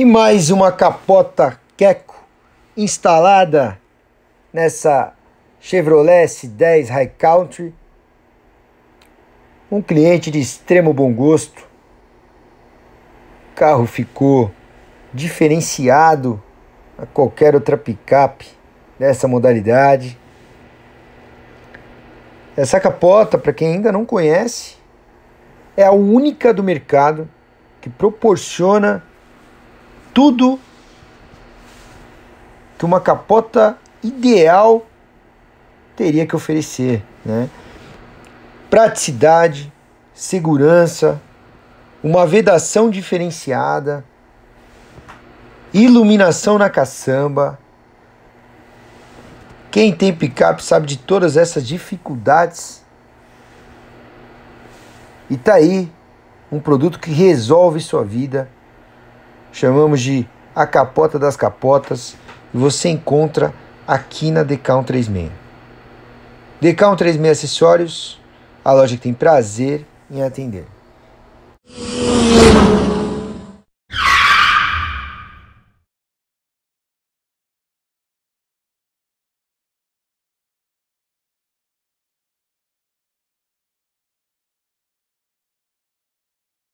E mais uma capota Queco instalada nessa Chevrolet S10 High Country. Um cliente de extremo bom gosto. O carro ficou diferenciado a qualquer outra picape dessa modalidade. Essa capota, para quem ainda não conhece, é a única do mercado que proporciona tudo que uma capota ideal teria que oferecer, né? Praticidade, segurança, uma vedação diferenciada, iluminação na caçamba. Quem tem picape sabe de todas essas dificuldades. E tá aí um produto que resolve sua vida chamamos de a capota das capotas, e você encontra aqui na Decal 36. Decal 36 Acessórios, a loja que tem prazer em atender.